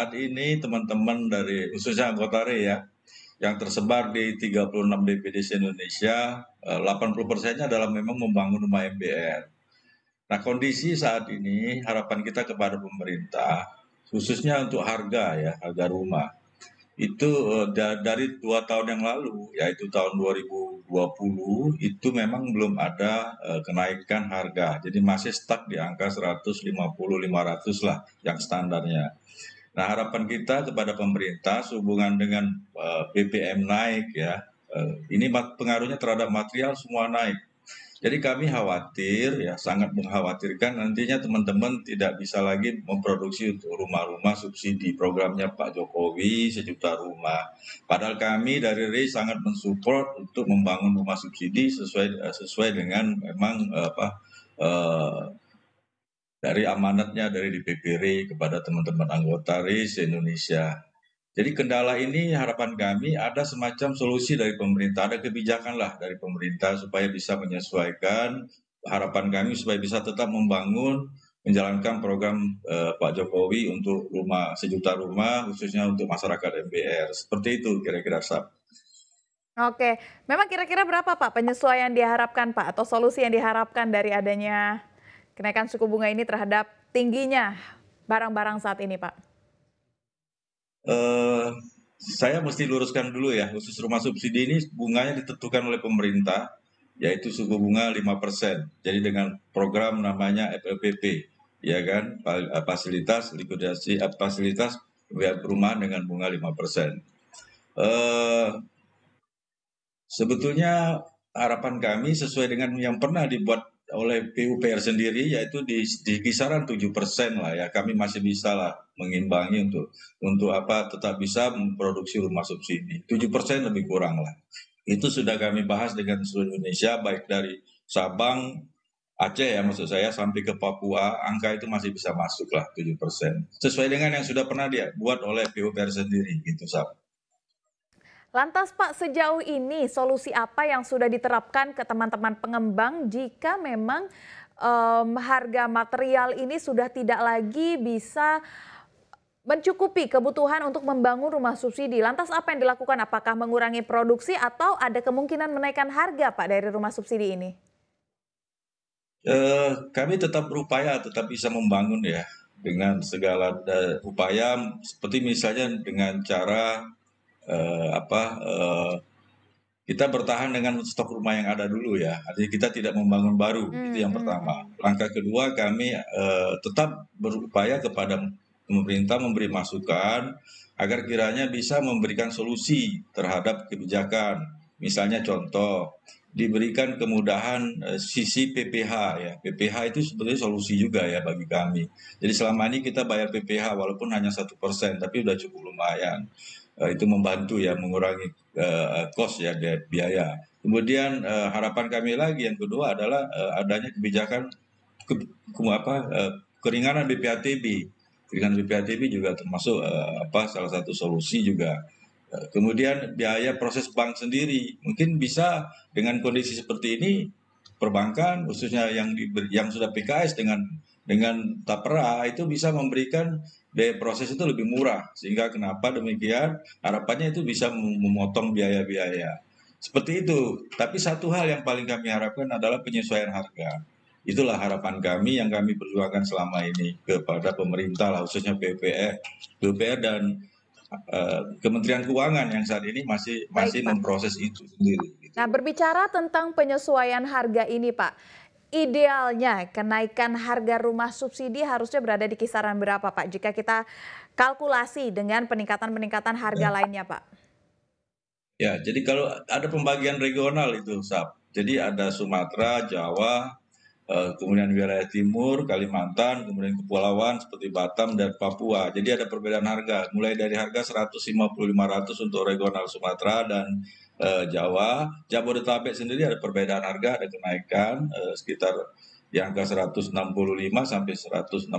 saat ini teman-teman dari khususnya anggota RE ya, yang tersebar di 36 DPD Indonesia, 80 eh, persennya adalah memang membangun rumah MBR. Nah kondisi saat ini harapan kita kepada pemerintah, khususnya untuk harga ya, harga rumah, itu eh, dari dua tahun yang lalu, yaitu tahun 2020, itu memang belum ada eh, kenaikan harga. Jadi masih stuck di angka 150-500 lah yang standarnya. Nah harapan kita kepada pemerintah sehubungan dengan uh, eh, BBM naik ya, eh, ini pengaruhnya terhadap material semua naik. Jadi kami khawatir ya sangat mengkhawatirkan nantinya teman-teman tidak bisa lagi memproduksi untuk rumah-rumah subsidi programnya Pak Jokowi sejuta rumah. Padahal kami dari RI sangat mensupport untuk membangun rumah subsidi sesuai eh, sesuai dengan memang apa dari amanatnya dari DPP kepada teman-teman anggota RIS Indonesia. Jadi kendala ini harapan kami ada semacam solusi dari pemerintah, ada kebijakan lah dari pemerintah supaya bisa menyesuaikan harapan kami supaya bisa tetap membangun menjalankan program eh, Pak Jokowi untuk rumah sejuta rumah khususnya untuk masyarakat MBR. Seperti itu kira-kira Sab. Oke, memang kira-kira berapa Pak penyesuaian diharapkan Pak atau solusi yang diharapkan dari adanya kenaikan suku bunga ini terhadap tingginya barang-barang saat ini, Pak? Uh, saya mesti luruskan dulu ya, khusus rumah subsidi ini bunganya ditentukan oleh pemerintah, yaitu suku bunga 5%. Jadi dengan program namanya FLPP, ya kan, eh, fasilitas likuidasi, eh, fasilitas pembiayaan perumahan dengan bunga 5%. Uh, sebetulnya harapan kami sesuai dengan yang pernah dibuat oleh PUPR sendiri yaitu di, di kisaran tujuh persen lah ya kami masih bisa lah mengimbangi untuk untuk apa tetap bisa memproduksi rumah subsidi tujuh persen lebih kurang lah itu sudah kami bahas dengan seluruh Indonesia baik dari Sabang Aceh ya maksud saya sampai ke Papua angka itu masih bisa masuk lah tujuh persen sesuai dengan yang sudah pernah dia buat oleh PUPR sendiri gitu Sab. Lantas Pak, sejauh ini solusi apa yang sudah diterapkan ke teman-teman pengembang jika memang um, harga material ini sudah tidak lagi bisa mencukupi kebutuhan untuk membangun rumah subsidi. Lantas apa yang dilakukan? Apakah mengurangi produksi atau ada kemungkinan menaikkan harga Pak dari rumah subsidi ini? Eh, kami tetap berupaya, tetap bisa membangun ya dengan segala eh, upaya seperti misalnya dengan cara eh, apa eh, kita bertahan dengan stok rumah yang ada dulu ya. Artinya kita tidak membangun baru. Hmm, itu yang hmm, pertama. Hmm. Langkah kedua kami eh, tetap berupaya kepada pemerintah memberi masukan agar kiranya bisa memberikan solusi terhadap kebijakan. Misalnya contoh diberikan kemudahan eh, sisi PPH ya. PPH itu sebetulnya solusi juga ya bagi kami. Jadi selama ini kita bayar PPH walaupun hanya satu persen, tapi sudah cukup lumayan. Eh, itu membantu ya mengurangi eh, cost ya biaya. Kemudian eh, harapan kami lagi yang kedua adalah adanya kebijakan ke, ke, apa keringanan BPATB. Keringanan BPATB juga termasuk apa salah satu solusi juga. Kemudian biaya proses bank sendiri mungkin bisa dengan kondisi seperti ini perbankan khususnya yang di, yang sudah PKS dengan dengan tapera itu bisa memberikan biaya proses itu lebih murah sehingga kenapa demikian harapannya itu bisa memotong biaya-biaya seperti itu tapi satu hal yang paling kami harapkan adalah penyesuaian harga itulah harapan kami yang kami perjuangkan selama ini kepada pemerintah lah, khususnya BPR, BPR dan eh, Kementerian Keuangan yang saat ini masih masih Baik, memproses itu sendiri. Nah berbicara tentang penyesuaian harga ini Pak, idealnya kenaikan harga rumah subsidi harusnya berada di kisaran berapa Pak jika kita kalkulasi dengan peningkatan-peningkatan harga ya. lainnya Pak? Ya, jadi kalau ada pembagian regional itu, Sab. Jadi ada Sumatera, Jawa, Eh, kemudian wilayah timur, Kalimantan, kemudian kepulauan seperti Batam dan Papua. Jadi ada perbedaan harga, mulai dari harga 150-500 untuk regional Sumatera dan uh, Jawa. Jabodetabek sendiri ada perbedaan harga, ada kenaikan uh, sekitar di angka 165 sampai 167,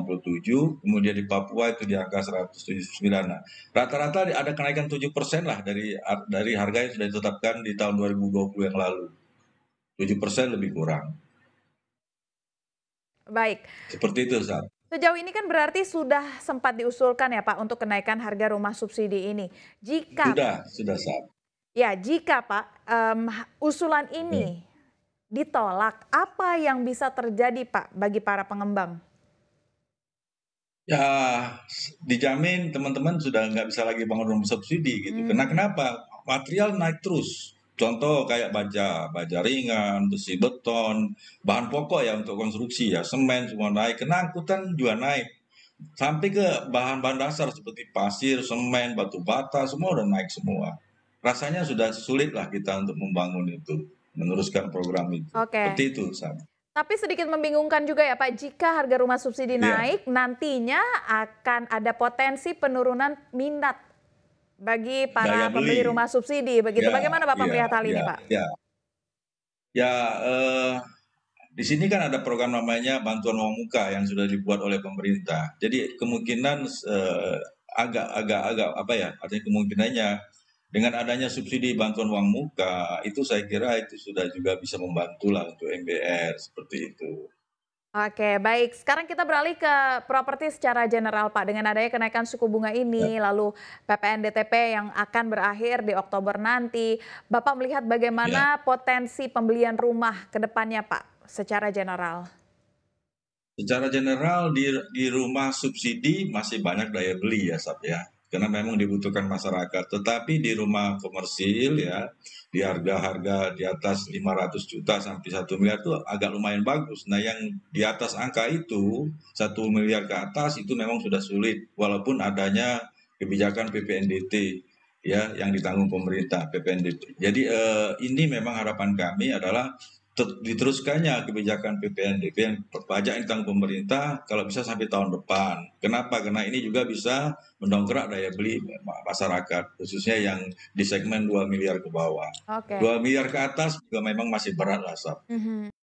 kemudian di Papua itu di angka 179. Nah, rata-rata ada kenaikan 7% lah dari dari harga yang sudah ditetapkan di tahun 2020 yang lalu. 7% persen lebih kurang. Baik. Seperti itu, Sam. Sejauh ini kan berarti sudah sempat diusulkan ya Pak untuk kenaikan harga rumah subsidi ini. Jika sudah, sudah Sam. Ya, jika Pak um, usulan ini hmm. ditolak, apa yang bisa terjadi Pak bagi para pengembang? Ya, dijamin teman-teman sudah nggak bisa lagi bangun rumah subsidi gitu. Hmm. Karena kenapa? Material naik terus Contoh kayak baja, baja ringan, besi beton, bahan pokok ya untuk konstruksi ya, semen semua naik, kena angkutan juga naik. Sampai ke bahan-bahan dasar seperti pasir, semen, batu bata, semua udah naik semua. Rasanya sudah sulit lah kita untuk membangun itu, meneruskan program itu. Okay. Seperti itu, Sam. Tapi sedikit membingungkan juga ya Pak, jika harga rumah subsidi yeah. naik, nantinya akan ada potensi penurunan minat bagi iya. para pembeli rumah subsidi begitu. Ya, Bagaimana Bapak ya, melihat hal ya, ini, Pak? Ya, ya eh, di sini kan ada program namanya bantuan uang muka yang sudah dibuat oleh pemerintah. Jadi kemungkinan eh, agak agak agak apa ya? Artinya kemungkinannya dengan adanya subsidi bantuan uang muka itu saya kira itu sudah juga bisa membantu lah untuk MBR seperti itu. Oke, baik. Sekarang kita beralih ke properti secara general, Pak. Dengan adanya kenaikan suku bunga ini, ya. lalu PPN DTP yang akan berakhir di Oktober nanti, Bapak melihat bagaimana ya. potensi pembelian rumah ke depannya, Pak, secara general? Secara general di di rumah subsidi masih banyak daya beli ya, Sab ya karena memang dibutuhkan masyarakat. Tetapi di rumah komersil ya, di harga-harga di atas 500 juta sampai 1 miliar itu agak lumayan bagus. Nah yang di atas angka itu, 1 miliar ke atas itu memang sudah sulit, walaupun adanya kebijakan PPNDT ya yang ditanggung pemerintah PPNDT. Jadi eh, ini memang harapan kami adalah diteruskannya kebijakan PPNDB yang pajak yang pemerintah kalau bisa sampai tahun depan. Kenapa? Karena ini juga bisa mendongkrak daya beli masyarakat khususnya yang di segmen 2 miliar ke bawah. Okay. 2 miliar ke atas juga memang masih berat lah, Sab. Mm -hmm.